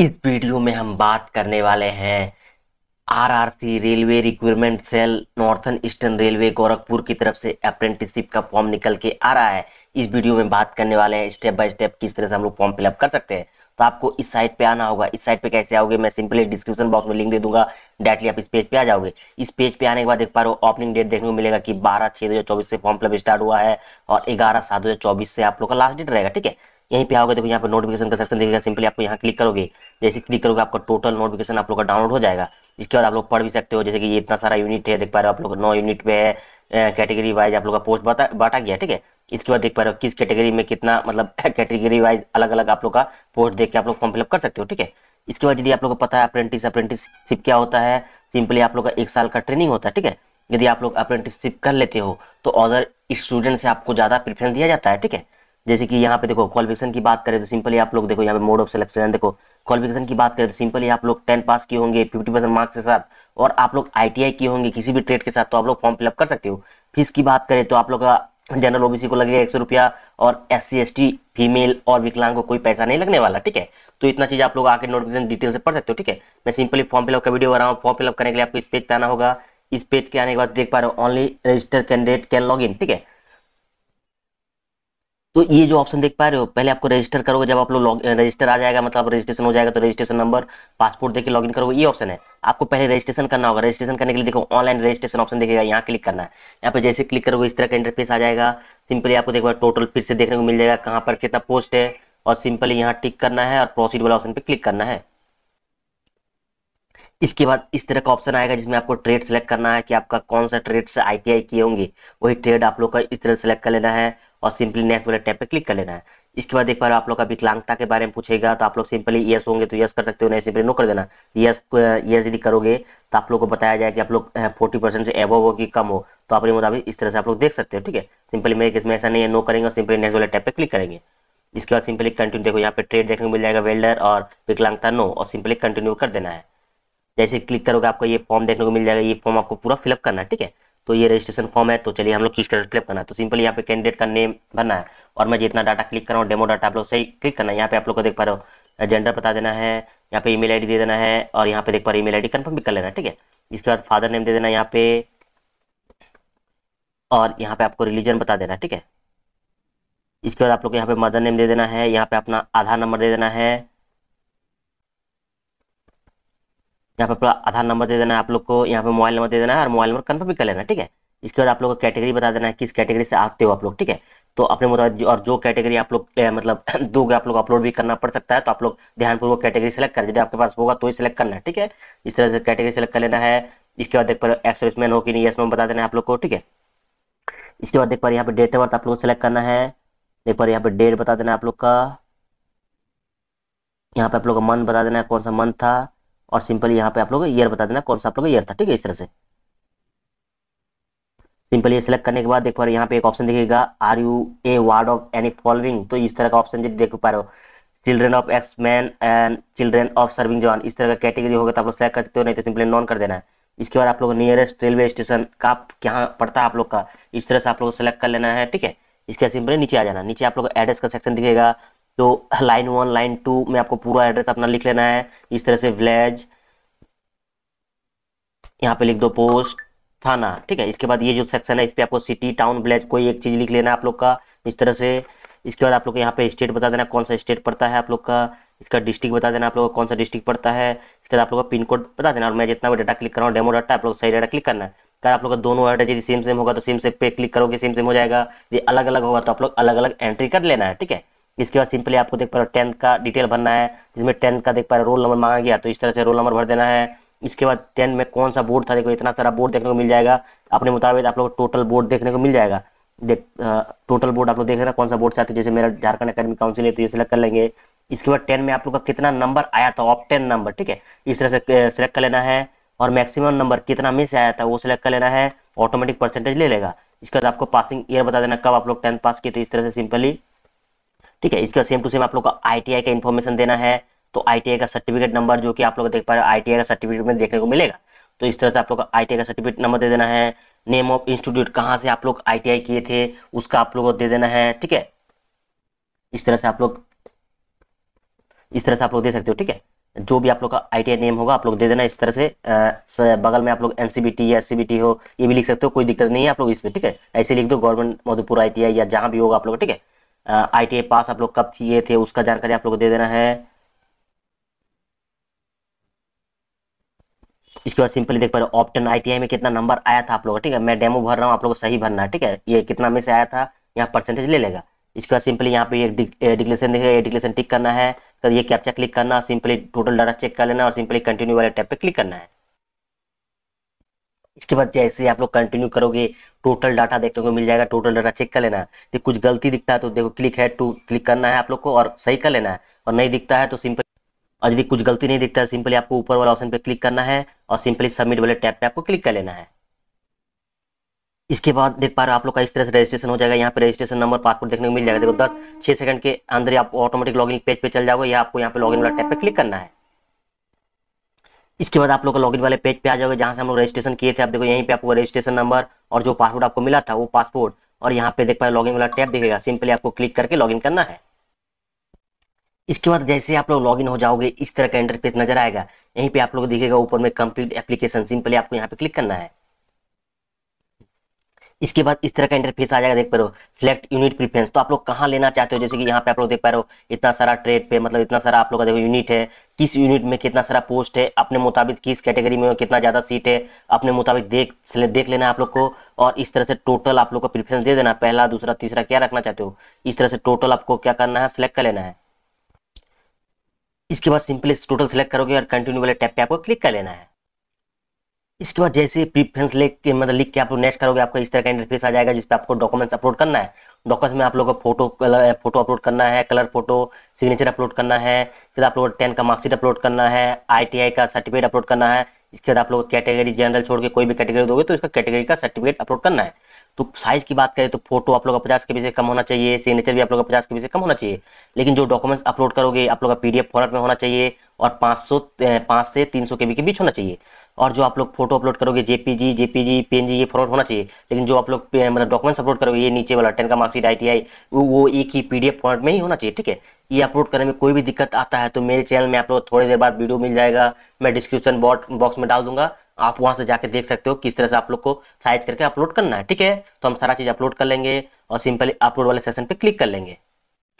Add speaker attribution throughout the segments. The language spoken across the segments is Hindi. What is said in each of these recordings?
Speaker 1: इस वीडियो में हम बात करने वाले हैं RRC railway requirement cell northern eastern railway Gorakhpur की तरफ से अप्रेंटिसशिप का फॉर्म निकल के आ रहा है इस वीडियो में बात करने वाले हैं स्टेप बाय स्टेप किस तरह से हम लोग फॉर्म फिलअप कर सकते हैं तो आपको इस साइट पे आना होगा इस साइट पे कैसे आओगे मैं सिंपली डिस्क्रिप्शन बॉक्स में लिंक दे दूंगा डायरेक्टली आप इस पेज पे आ जाओगे इस पेज पे आने के बाद देख पा रहे हो ओपनिंग डेट देखने को मिलेगा कि बारह छह दो से फॉर्म फिलअप स्टार्ट हुआ है और ग्यारह सात दो से आप लोग का लास्ट डेट रहेगा ठीक है यहीं पे आओगे देखो यहाँ पे नोटिफिकेशन का सेक्शन देखिएगा सिंपली आपको यहाँ क्लिक करोगे जैसे क्लिक करोगे आपका टोटल नोटिफिकेशन आप लोग का डाउनलोड हो जाएगा इसके बाद आप लोग पढ़ भी सकते हो जैसे कि ये इतना सारा यूनिट है देख पा रहे हो आप लोग नौ यूनिट पे है कैटेगरी वाइज आप लोग का पोस्ट बांटा बांटा गया ठीक है इसके बाद देख पा रहे हो किस कैटेगरी में कितना मतलब कैटेगरी वाइज अलग अलग आप लोग का पोस्ट देख के आप लोग फॉर्म फिलअप कर सकते हो ठीक है इसके बाद यदि आप लोग को पता है अप्रेंटिस अप्रेंटिसशिप क्या होता है सिंपली आप लोग का एक साल का ट्रेनिंग होता है ठीक है यदि आप लोग अप्रेंटिसशिप कर लेते हो तो अदर स्टूडेंट से आपको ज़्यादा प्रिफ्रेंस दिया जाता है ठीक है जैसे कि यहाँ पे देखो क्वालिफिकेशन की बात करें तो सिंपली आप लोग देखो यहाँ पे मोड ऑफ सिलेक्शन देखो क्वालिफिकेशन की बात करें तो सिंपली आप लोग टेंथ पास किए होंगे फिफ्टी परसेंट मार्क्स के साथ और आप लोग आई किए होंगे किसी भी ट्रेड के साथ तो आप लोग फॉर्म फिलअप कर सकते हो फीस की बात करें तो आप लोग जनरल ओबीसी को लगेगा एक सौ रुपया और S C S T female और विकलांग को कोई पैसा नहीं लगने वाला ठीक है तो इतना चीज आप लोग आके नोटिफिकेशन डिटेल से पढ़ सकते हो ठीक है मैं सिंपली फॉर्म फिलअप का वीडियो बना रहा हूँ फॉर्म फिलअप करने के लिए आपको इस पेज पे आना होगा इस पेज के आने के बाद देख पा रहे हो only register candidate can log in ठीक है तो ये जो ऑप्शन देख पा रहे हो पहले आपको रजिस्टर करोगे जब आप लोग रजिस्टर आ जाएगा मतलब रजिस्ट्रेशन हो जाएगा तो रजिस्ट्रेशन नंबर पासपोर्ट देखिए लॉगिन करोगे ये ऑप्शन है आपको पहले रजिस्ट्रेशन करना होगा रजिस्ट्रेशन करने के लिए देखो ऑनलाइन रजिस्ट्रेशन ऑप्शन देखेगा यहाँ क्लिक करना है यहाँ पर जैसे क्लिक करोगे इस तरह का इंटरफेस आ जाएगा सिंपली आपको देखो टोटल फिर से देखने को मिल जाएगा कहाँ पर कितना पोस्ट है और सिंपली यहाँ टिक करना है और प्रोसीड वाला ऑप्शन पर क्लिक करना है इसके बाद इस तरह का ऑप्शन आएगा जिसमें आपको ट्रेड सेलेक्ट करना है कि आपका कौन सा ट्रेड से आई किए होंगे वही ट्रेड आप लोग का इस तरह सेलेक्ट कर लेना है और सिंपली नेक्स्ट वाले टैप पे क्लिक कर लेना है इसके बाद एक बार आप लोग का विकलांगता के बारे में पूछेगा तो आप लोग सिंपली यस होंगे तो यस कर सकते हो नहीं सिंपली नो कर देना यस यस यदि करोगे तो आप लोग को बताया जाए कि आप लोग फोर्टी परसेंट से एबव हो कि कम हो तो अपने मुताबिक इस तरह से आप लोग देख सकते हो ठीक है सिंपली मेरे इसमें में ऐसा नहीं है नो करेंगे और सिंपली नेक्स्ट वाले टैप पे क्लिक करेंगे इसके बाद सिंपली कंटिन्यू देखो यहाँ पे ट्रेड देखने को मिल जाएगा वेल्डर और विकलांगता नो और सिंपली कंटिन्यू कर देना है जैसे क्लिक करोगे आपको ये फॉर्म देखने को मिल जाएगा ये फॉर्म आपको पूरा फिलअप करना है ठीक है तो ये रजिस्ट्रेशन फॉर्म है तो चलिए हम लोग किस तरह फिलअप करना है तो सिंपल यहाँ पे कैंडिडेट का नेम भरना है और मैं जितना डाटा क्लिक कर रहा हूँ डेमो डाटा आप लोग सही क्लिक करना है यहाँ पे आप लोग को देख पा रहे हो जेंडर बता देना है यहाँ पे ईमेल आईडी दे देना है और यहाँ पे देख पा रहे ईमेल आईडी कंफर्म भी कर लेना ठीक है इसके बाद फादर नेम दे देना यहाँ पे और यहाँ पे आपको रिलीजन बता देना ठीक है इसके बाद आप लोग यहाँ पे मदर नेम दे देना है यहाँ पे अपना आधार नंबर दे देना है यहाँ पे अपना आधार नंबर दे देना है आप लोग को यहाँ पे मोबाइल नंबर दे देना है और मोबाइल नंबर कन्फर्म भी कर लेना ठीक है इसके बाद आप लोग को कैटेगरी बता देना है किस कैटेगरी से आते हो आप लोग ठीक है तो अपने मुताबिक और जो कैटेगरी आप लोग मतलब दोगे आप लोग अपलोड भी करना पड़ सकता है तो आप लोग ध्यानपूर्वक कैटेगरी सेलेक्ट कर यदि आपके पास होगा तो ही सिलेक्ट करना है ठीक है इस तरह से कैटेगरी सेलेक्ट कर लेना है इसके बाद देख पर एक्स मैन हो कि नहीं इसमें बता देना है आप लोग को ठीक है इसके बाद देख पर यहाँ पर डेट ऑफ बर्थ आप लोग को सिलेक्ट करना है देख पर यहाँ पर डेट बता देना आप लोग का यहाँ पे आप लोग का मंथ बता देना है कौन सा मंथ था और सिंपली यहाँ पे आप लोग ईयर बता देना कौन सा आप लोग ईयर था ठीक है इस तरह से सिंपली ये सिलेक्ट करने के बाद देखो यहाँ पे एक ऑप्शन दिखेगा are you a ward of any following तो इस तरह का ऑप्शन देख पा रहे हो children of ex man and children of serving जॉन इस तरह का कैटेगरी होगा तो आप लोग सेलेक्ट कर सकते हो नहीं तो सिंपली नॉन कर देना है इसके बाद आप लोग नियरेस्ट रेलवे स्टेशन का आप कहाँ पड़ता है आप लोग का इस तरह से आप लोग सेलेक्ट कर लेना है ठीक है इसके सिंपली नीचे आ जाना नीचे आप लोग एड्रेस का सेक्शन दिखेगा तो लाइन वन लाइन टू में आपको पूरा एड्रेस अपना लिख लेना है इस तरह से विलेज यहाँ पे लिख दो पोस्ट थाना ठीक है इसके बाद ये जो सेक्शन है इस पर आपको सिटी टाउन विलेज कोई एक चीज़ लिख लेना है आप लोग का इस तरह से इसके बाद आप लोग को यहाँ पे स्टेट बता देना कौन सा स्टेट पड़ता है आप लोग का इसका डिस्ट्रिक्ट बता देना आप लोग का कौन सा डिस्ट्रिक्ट पड़ता है इसके बाद आप लोग का पिन कोड बता देना और मैं जितना भी डाटा क्लिक कर रहा हूँ डेमो डाटा आप लोग सही डाटा क्लिक करना है अगर आप लोग का दोनों एड्रेस यदि सेम सेम होगा तो सेम सेम पे क्लिक करोगे सेम सेम हो जाएगा यदि अलग अलग होगा तो आप लोग अलग अलग एंट्री कर लेना है ठीक है इसके बाद सिंपली आपको देख पा रहे हो टेंथ का डिटेल भरना है जिसमें टेंथ का देख पा रहे हो रोल नंबर मांगा गया तो इस तरह से रोल नंबर भर देना है इसके बाद टेंथ में कौन सा बोर्ड था देखो इतना सारा बोर्ड देखने को मिल जाएगा अपने मुताबिक आप लोग टोटल बोर्ड देखने को मिल जाएगा देख टोटल बोर्ड आप लोग देख रहे हैं कौन सा बोर्ड चाहते जैसे मेरा झारखंड अकेडमिक काउंसिल है तो ये सिलेक्ट कर लेंगे इसके बाद टेन में आप लोग का कितना नंबर आया था ऑप टेन नंबर ठीक है इस तरह से सिलेक्ट कर लेना है और मैक्सिमम नंबर कितना मिस आया था वो सिलेक्ट कर लेना है ऑटोमेटिक परसेंटेज ले लेगा इसके बाद आपको पासिंग ईयर बता देना कब आप लोग टेंथ पास किए थे इस तरह से सिंपली ठीक है इसका सेम टू सेम आप लोग का आईटीआई का इन्फॉर्मेशन देना है तो आईटीआई का सर्टिफिकेट नंबर जो कि आप लोग देख पा रहे आईटीआई का सर्टिफिकेट में देखने को मिलेगा तो इस तरह से आप लोग का आई का सर्टिफिकेट नंबर दे देना है नेम ऑफ इंस्टीट्यूट कहाँ से आप लोग आई किए थे उसका आप लोग को दे देना है ठीक है इस तरह से आप लोग इस तरह से आप लोग दे सकते हो ठीक है जो भी आप लोग का आई नेम होगा आप लोग दे देना इस तरह से बगल में आप लोग सी या एस हो ये भी लिख सकते हो कोई दिक्कत नहीं है आप लोग इसमें ठीक है ऐसे लिख दो गवर्नमेंट मधुपुर आई या जहाँ भी होगा आप लोग ठीक है आई टी पास आप लोग कब किए थे उसका जानकारी आप लोग दे देना है इसके बाद सिंपली देख पा रहे ऑप्टन आईटीआई में कितना नंबर आया था आप लोग ठीक है मैं डेमो भर रहा हूँ आप लोग सही भरना ठीक है ये कितना में से आया था यहाँ परसेंटेज ले लेगा इसके बाद सिंपली यहाँ पे ये डिक्लेशन देखेगा ये डिक्लेशन टिक करना है तो ये कैप्चा क्लिक करना सिंपली टोटल डाटा चेक कर लेना और सिंपली कंटिन्यू वाले टैप पे क्लिक करना है इसके बाद जैसे आप लोग कंटिन्यू करोगे टोटल डाटा देखने को मिल जाएगा टोटल डाटा चेक कर लेना है कुछ गलती दिखता है तो देखो क्लिक है टू क्लिक करना है आप लोग को और सही कर लेना है और नहीं दिखता है तो सिंपल और यदि कुछ गलती नहीं दिखता है सिंपली आपको ऊपर वाला ऑप्शन पर क्लिक करना है और सिंपली सबमिट वाले टैप पे आपको क्लिक कर लेना है इसके बाद देख पा रहे हो आप लोग का इस तरह से रजिस्ट्रेशन हो जाएगा यहाँ पे रजिस्ट्रेशन नंबर पासपोर्ट देखने को मिल जाएगा देखो दस छह सेकंड के अंदर आप ऑटोमेटिक लॉगिन पेज पे चल जाओगे या आपको यहाँ पे लॉगिन वाला टैप पे क्लिक करना है इसके बाद आप लोग का लॉगिन वाले पेज पे आ जाओगे जहां से हम लोग रजिस्ट्रेशन किए थे आप देखो यहीं पे आपको रजिस्ट्रेशन नंबर और जो पासवर्ड आपको मिला था वो पासवर्ड और यहाँ पे देख पाए लॉगिन वाला टैब दिखेगा सिंपली आपको क्लिक करके लॉगिन करना है इसके बाद जैसे आप लोग लॉगिन हो जाओगे इस तरह का इंटरफेस नजर आएगा यहीं पे आप लोग दिखेगा ऊपर में कंप्लीट एप्लीकेशन सिंपली आपको यहाँ पे क्लिक करना है इसके बाद इस तरह का इंटरफेस आ जाएगा देख पा रहे हो सिलेक्ट यूनिट प्रीफरेंस तो आप लोग कहाँ लेना चाहते हो जैसे कि यहाँ पे आप लोग देख पा रहे हो इतना सारा ट्रेड पे मतलब इतना सारा आप लोग का देखो यूनिट है किस यूनिट में कितना सारा पोस्ट है अपने मुताबिक किस कैटेगरी में कितना ज़्यादा सीट है अपने मुताबिक देख देख लेना है आप लोग को और इस तरह से टोटल आप लोग को प्रीफ्रेंस दे देना पहला दूसरा तीसरा क्या रखना चाहते हो इस तरह से टोटल आपको क्या करना है सिलेक्ट कर लेना है इसके बाद सिंपली टोटल सेलेक्ट करोगे और कंटिन्यू वाले टैप पे आपको क्लिक कर लेना है इसके बाद जैसे प्रीफ्रेंस लेख के मतलब लिख के आप लोग नेक्स्ट करोगे आपका इस तरह का इंटरफेस आ जाएगा जिसपे आपको डॉक्यूमेंट्स अपलोड करना है डॉक्यूमेंट्स में आप लोगों को फोटो कलर फोटो अपलोड करना है कलर फोटो सिग्नेचर अपलोड करना है फिर आप लोगों को टेन का मार्कशीट अपलोड करना है आई का सर्टिफिकेट अपलोड करना है इसके बाद आप लोग कैटेगरी जनरल छोड़ के कोई भी कैटेगरी दोगे तो इसका कैटेगरी का सर्टिफिकेट अपलोड करना है तो साइज की बात करें तो फोटो आप लोग का पचास के बी से कम होना चाहिए सिग्नेचर भी आप लोग का पचास के बी से कम होना चाहिए लेकिन जो डॉक्यूमेंट्स अपलोड करोगे आप लोग का पीडीएफ फॉर्मेट में होना चाहिए और पाँच सौ पाँच से तीन सौ के बी के बीच होना चाहिए और जो आप लोग फोटो अपलोड करोगे जेपीजी जेपीजी पीएनजी ये फॉर्मेट होना चाहिए लेकिन जो आप लोग मतलब डॉक्यूमेंट्स अपलोड करोगे ये नीचे वाला टेन का मार्कशीट आई वो एक ही पीडीएफ फॉर्मेट में ही होना चाहिए ठीक है ये अपलोड करने में कोई भी दिक्कत आता है तो मेरे चैनल में आप लोग थोड़ी देर बाद वीडियो मिल जाएगा मैं डिस्क्रिप्शन बॉक्स में डाल दूंगा आप वहाँ से जाके देख सकते हो किस तरह से आप लोग को साइज करके अपलोड करना है ठीक है तो हम सारा चीज़ अपलोड कर लेंगे और सिंपली अपलोड वाले सेशन पे क्लिक कर लेंगे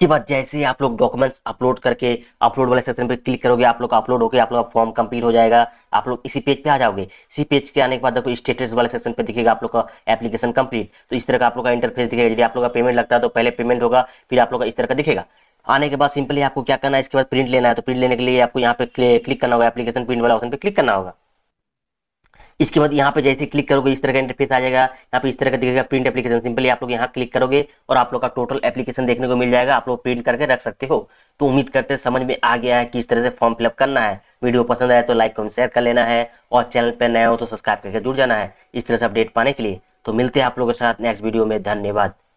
Speaker 1: के बाद जैसे आप लोग डॉक्यूमेंट्स अपलोड करके अपलोड वाले सेक्शन पे क्लिक करोगे आप लोग अपलोड होकर आप लोग का फॉर्म कंप्लीट हो जाएगा आप लोग इसी पेज पे आ जाओगे इसी पेज के आने के बाद देखो स्टेटस वाले सेक्शन पे दिखेगा आप लोग का एप्लीकेशन कंप्लीट तो इस तरह का आप लोग का इंटरफेस दिखेगा यदि आप लोग का पेमेंट लगता है तो पहले पेमेंट होगा फिर आप लोग का इस तरह का दिखेगा आने के बाद सिंपली आपको क्या करना है इसके बाद प्रिंट लेना है तो प्रिंट लेने के लिए आपको यहाँ पे क्लिक करना होगा एप्लीकेशन प्रिंट वाला ऑप्शन पे क्लिक करना होगा इसके बाद यहाँ पे जैसे क्लिक करोगे इस तरह का इंटरफेस आ जाएगा यहाँ पे इस तरह का दिखेगा प्रिंट एप्लीकेशन सिंपली आप लोग यहाँ क्लिक करोगे और आप लोग का टोटल एप्लीकेशन देखने को मिल जाएगा आप लोग प्रिंट करके रख सकते हो तो उम्मीद करते हैं समझ में आ गया है कि इस तरह से फॉर्म फिलअप करना है वीडियो पसंद आए तो लाइक कमेंट शेयर कर लेना है और चैनल पर नया हो तो सब्सक्राइब करके जुड़ जाना है इस तरह से अपडेट पाने के लिए तो मिलते हैं आप लोगों के साथ नेक्स्ट वीडियो में धन्यवाद